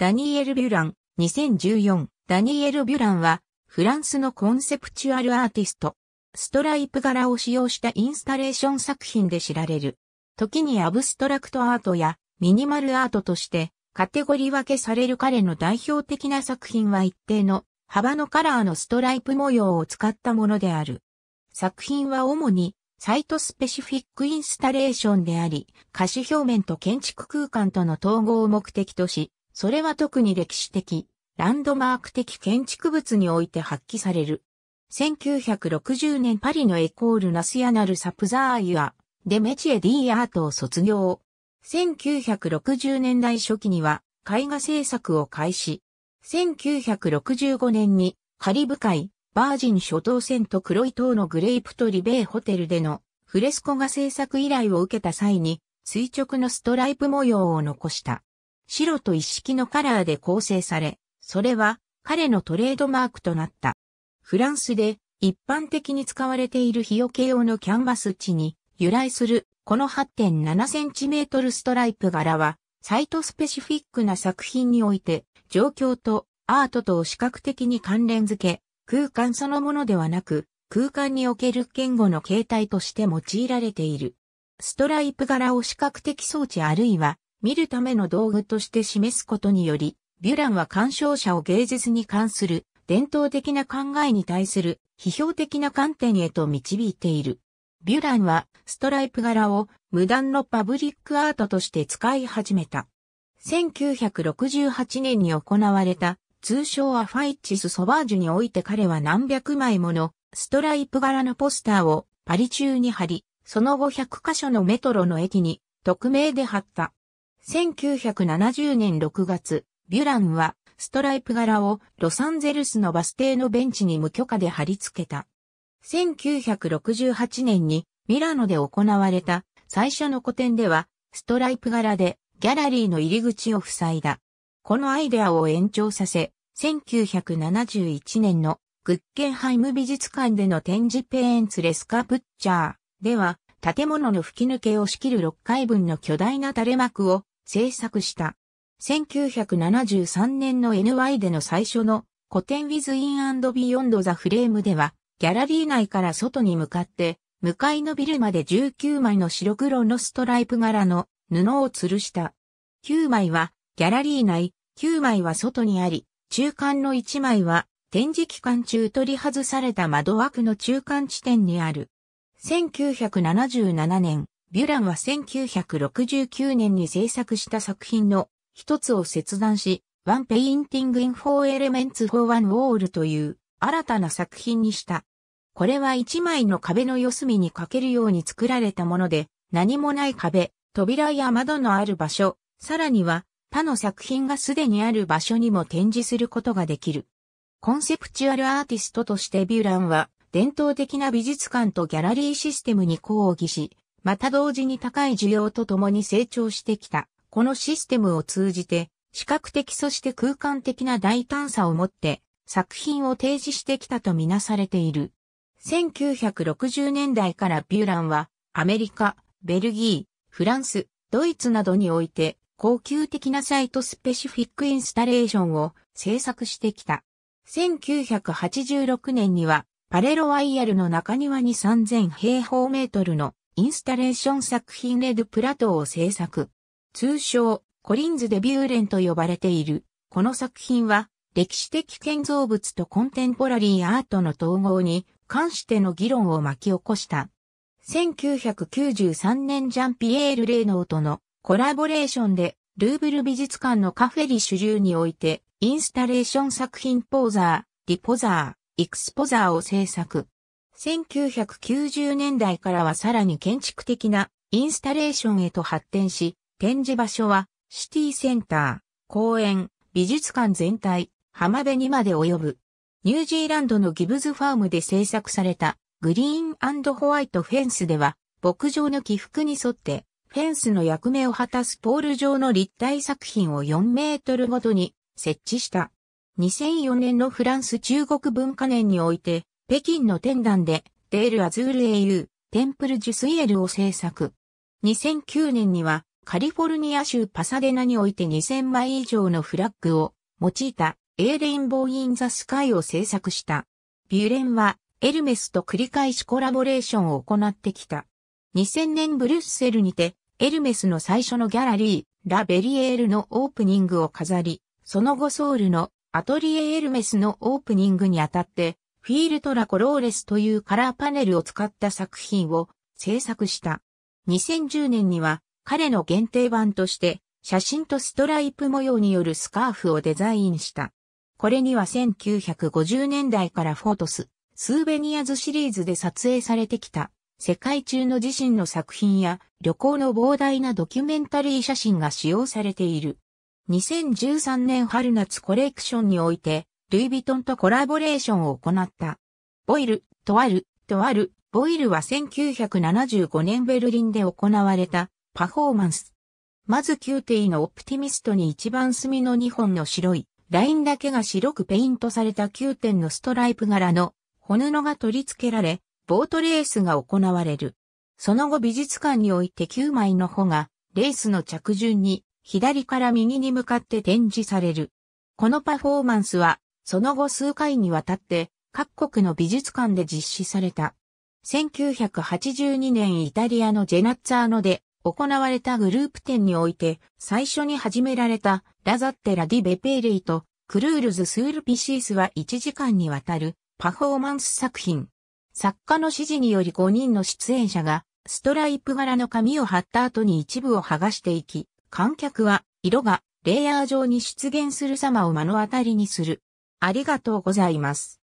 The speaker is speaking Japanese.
ダニエル・ビュラン、2014。ダニエル・ビュランは、フランスのコンセプチュアルアーティスト。ストライプ柄を使用したインスタレーション作品で知られる。時にアブストラクトアートやミニマルアートとしてカテゴリー分けされる彼の代表的な作品は一定の幅のカラーのストライプ模様を使ったものである。作品は主にサイトスペシフィックインスタレーションであり、歌詞表面と建築空間との統合を目的とし、それは特に歴史的、ランドマーク的建築物において発揮される。1960年パリのエコールナスヤナルサプザーユア、デメチエディアートを卒業。1960年代初期には絵画制作を開始。1965年にカリブ海、バージン諸島線と黒い島のグレイプトリベイホテルでのフレスコ画制作依頼を受けた際に垂直のストライプ模様を残した。白と一式のカラーで構成され、それは彼のトレードマークとなった。フランスで一般的に使われている日よけ用のキャンバス地に由来するこの 8.7cm ストライプ柄はサイトスペシフィックな作品において状況とアートとを視覚的に関連づけ空間そのものではなく空間における言語の形態として用いられている。ストライプ柄を視覚的装置あるいは見るための道具として示すことにより、ビュランは鑑賞者を芸術に関する伝統的な考えに対する批評的な観点へと導いている。ビュランはストライプ柄を無断のパブリックアートとして使い始めた。1968年に行われた通称アファイチス・ソバージュにおいて彼は何百枚ものストライプ柄のポスターをパリ中に貼り、その後100カ所のメトロの駅に匿名で貼った。1970年6月、ビュランはストライプ柄をロサンゼルスのバス停のベンチに無許可で貼り付けた。1968年にミラノで行われた最初の個展ではストライプ柄でギャラリーの入り口を塞いだ。このアイデアを延長させ、1971年のグッケンハイム美術館での展示ペーンツレスカプッチャーでは建物の吹き抜けを仕切る6階分の巨大な垂れ幕を制作した。1973年の NY での最初の古典 With In and Beyond the Frame では、ギャラリー内から外に向かって、向かいのビルまで19枚の白黒のストライプ柄の布を吊るした。9枚はギャラリー内、9枚は外にあり、中間の1枚は展示期間中取り外された窓枠の中間地点にある。1977年、ビュランは1969年に制作した作品の一つを切断し、One Painting in Four Elements for One Wall という新たな作品にした。これは一枚の壁の四隅にかけるように作られたもので、何もない壁、扉や窓のある場所、さらには他の作品がすでにある場所にも展示することができる。コンセプチュアルアーティストとしてビュランは伝統的な美術館とギャラリーシステムに抗議し、また同時に高い需要とともに成長してきた。このシステムを通じて、視覚的そして空間的な大胆さを持って作品を提示してきたとみなされている。1960年代からビューランはアメリカ、ベルギー、フランス、ドイツなどにおいて高級的なサイトスペシフィックインスタレーションを制作してきた。1986年にはパレロワイヤルの中庭に3000平方メートルのインスタレーション作品レドプラトーを制作。通称、コリンズデビューレンと呼ばれている。この作品は、歴史的建造物とコンテンポラリーアートの統合に関しての議論を巻き起こした。1993年ジャンピエール・レイノーとのコラボレーションで、ルーブル美術館のカフェリ主流において、インスタレーション作品ポーザー、リポザー、エクスポザーを制作。1990年代からはさらに建築的なインスタレーションへと発展し、展示場所はシティセンター、公園、美術館全体、浜辺にまで及ぶ。ニュージーランドのギブズファームで制作されたグリーンホワイトフェンスでは、牧場の起伏に沿ってフェンスの役目を果たすポール状の立体作品を4メートルごとに設置した。2004年のフランス中国文化年において、北京の天壇で、デール・アズールエイユー、テンプル・ジュスイエルを制作。2009年には、カリフォルニア州パサデナにおいて2000枚以上のフラッグを用いた A レインボー・イン・ザ・スカイを制作した。ビュレンはエルメスと繰り返しコラボレーションを行ってきた。2000年ブリュッセルにてエルメスの最初のギャラリー、ラ・ベリエールのオープニングを飾り、その後ソウルのアトリエ・エルメスのオープニングにあたってフィールトラコローレスというカラーパネルを使った作品を制作した。2010年には彼の限定版として写真とストライプ模様によるスカーフをデザインした。これには1950年代からフォートス、スーベニアズシリーズで撮影されてきた世界中の自身の作品や旅行の膨大なドキュメンタリー写真が使用されている。2013年春夏コレクションにおいてルイ・ヴィトンとコラボレーションを行った。ボイル、とある、とある、ボイルは1975年ベルリンで行われたパフォーマンス。まずキューティのオプティミストに一番墨の2本の白い、ラインだけが白くペイントされた9点のストライプ柄の骨のが取り付けられ、ボートレースが行われる。その後美術館において9枚の穂が、レースの着順に、左から右に向かって展示される。このパフォーマンスは、その後数回にわたって各国の美術館で実施された。1982年イタリアのジェナッツァーノで行われたグループ展において最初に始められたラザッテラ・ディ・ベペーレイとクルールズ・スールピシースは1時間にわたるパフォーマンス作品。作家の指示により5人の出演者がストライプ柄の紙を貼った後に一部を剥がしていき、観客は色がレイヤー上に出現する様を目の当たりにする。ありがとうございます。